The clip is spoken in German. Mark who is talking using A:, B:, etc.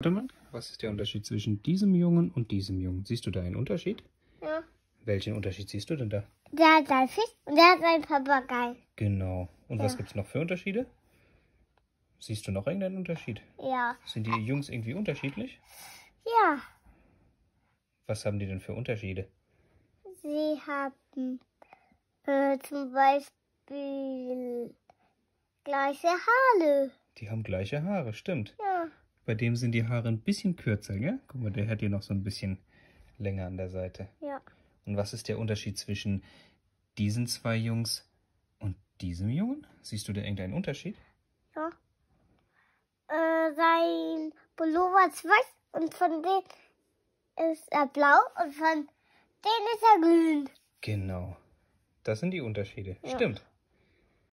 A: Warte mal, was ist der Unterschied zwischen diesem Jungen und diesem Jungen? Siehst du da einen Unterschied? Ja. Welchen Unterschied siehst du denn da?
B: Der hat einen Fisch und der hat einen Papagei.
A: Genau. Und ja. was gibt es noch für Unterschiede? Siehst du noch irgendeinen Unterschied? Ja. Sind die Jungs irgendwie unterschiedlich? Ja. Was haben die denn für Unterschiede?
C: Sie haben äh, zum Beispiel gleiche Haare.
A: Die haben gleiche Haare, stimmt. Ja. Bei dem sind die Haare ein bisschen kürzer, gell? Guck mal, der hat hier noch so ein bisschen länger an der Seite. Ja. Und was ist der Unterschied zwischen diesen zwei Jungs und diesem Jungen? Siehst du da irgendeinen Unterschied?
B: Ja. Äh, sein Pullover ist weiß und von dem ist er blau und von dem ist er grün.
A: Genau. Das sind die Unterschiede. Ja. Stimmt.